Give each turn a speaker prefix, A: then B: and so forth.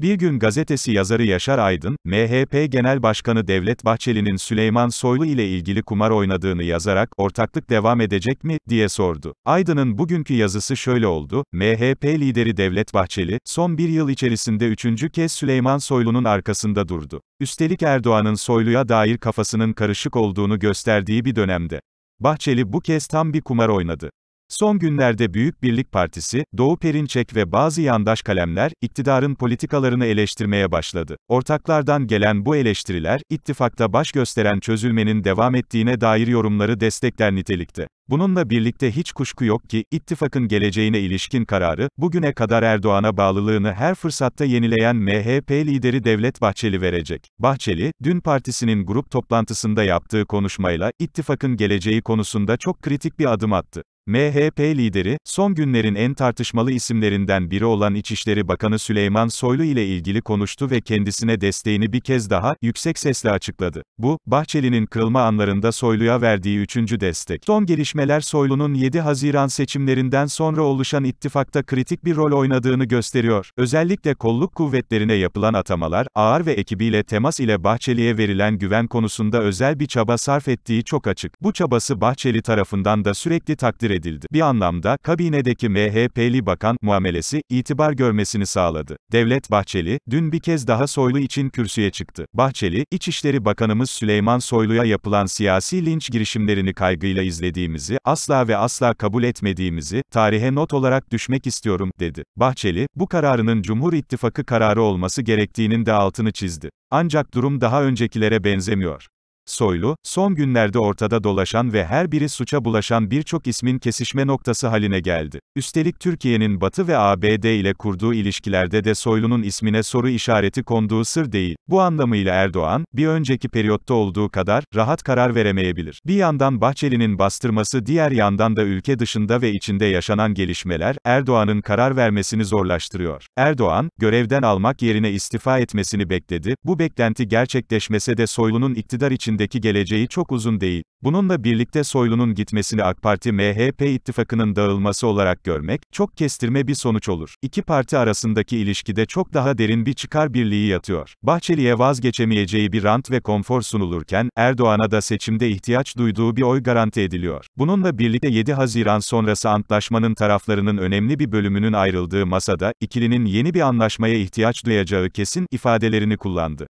A: Bir gün gazetesi yazarı Yaşar Aydın, MHP Genel Başkanı Devlet Bahçeli'nin Süleyman Soylu ile ilgili kumar oynadığını yazarak, ortaklık devam edecek mi, diye sordu. Aydın'ın bugünkü yazısı şöyle oldu, MHP lideri Devlet Bahçeli, son bir yıl içerisinde üçüncü kez Süleyman Soylu'nun arkasında durdu. Üstelik Erdoğan'ın Soylu'ya dair kafasının karışık olduğunu gösterdiği bir dönemde. Bahçeli bu kez tam bir kumar oynadı. Son günlerde Büyük Birlik Partisi, Doğu Perinçek ve bazı yandaş kalemler, iktidarın politikalarını eleştirmeye başladı. Ortaklardan gelen bu eleştiriler, ittifakta baş gösteren çözülmenin devam ettiğine dair yorumları destekler nitelikte. Bununla birlikte hiç kuşku yok ki, ittifakın geleceğine ilişkin kararı, bugüne kadar Erdoğan'a bağlılığını her fırsatta yenileyen MHP lideri Devlet Bahçeli verecek. Bahçeli, dün partisinin grup toplantısında yaptığı konuşmayla, ittifakın geleceği konusunda çok kritik bir adım attı. MHP lideri, son günlerin en tartışmalı isimlerinden biri olan İçişleri Bakanı Süleyman Soylu ile ilgili konuştu ve kendisine desteğini bir kez daha, yüksek sesle açıkladı. Bu, Bahçeli'nin kırılma anlarında Soylu'ya verdiği üçüncü destek. Son gelişmeler Soylu'nun 7 Haziran seçimlerinden sonra oluşan ittifakta kritik bir rol oynadığını gösteriyor. Özellikle kolluk kuvvetlerine yapılan atamalar, ağır ve ekibiyle temas ile Bahçeli'ye verilen güven konusunda özel bir çaba sarf ettiği çok açık. Bu çabası Bahçeli tarafından da sürekli takdir edildi edildi. Bir anlamda, kabinedeki MHP'li bakan, muamelesi, itibar görmesini sağladı. Devlet Bahçeli, dün bir kez daha Soylu için kürsüye çıktı. Bahçeli, İçişleri Bakanımız Süleyman Soylu'ya yapılan siyasi linç girişimlerini kaygıyla izlediğimizi, asla ve asla kabul etmediğimizi, tarihe not olarak düşmek istiyorum, dedi. Bahçeli, bu kararının Cumhur İttifakı kararı olması gerektiğinin de altını çizdi. Ancak durum daha öncekilere benzemiyor. Soylu, son günlerde ortada dolaşan ve her biri suça bulaşan birçok ismin kesişme noktası haline geldi. Üstelik Türkiye'nin Batı ve ABD ile kurduğu ilişkilerde de Soylu'nun ismine soru işareti konduğu sır değil. Bu anlamıyla Erdoğan, bir önceki periyotta olduğu kadar, rahat karar veremeyebilir. Bir yandan Bahçeli'nin bastırması diğer yandan da ülke dışında ve içinde yaşanan gelişmeler, Erdoğan'ın karar vermesini zorlaştırıyor. Erdoğan, görevden almak yerine istifa etmesini bekledi, bu beklenti gerçekleşmese de Soylu'nun iktidar için önündeki geleceği çok uzun değil. Bununla birlikte Soylu'nun gitmesini AK Parti-MHP ittifakının dağılması olarak görmek, çok kestirme bir sonuç olur. İki parti arasındaki ilişkide çok daha derin bir çıkar birliği yatıyor. Bahçeli'ye vazgeçemeyeceği bir rant ve konfor sunulurken, Erdoğan'a da seçimde ihtiyaç duyduğu bir oy garanti ediliyor. Bununla birlikte 7 Haziran sonrası antlaşmanın taraflarının önemli bir bölümünün ayrıldığı masada, ikilinin yeni bir anlaşmaya ihtiyaç duyacağı kesin ifadelerini kullandı.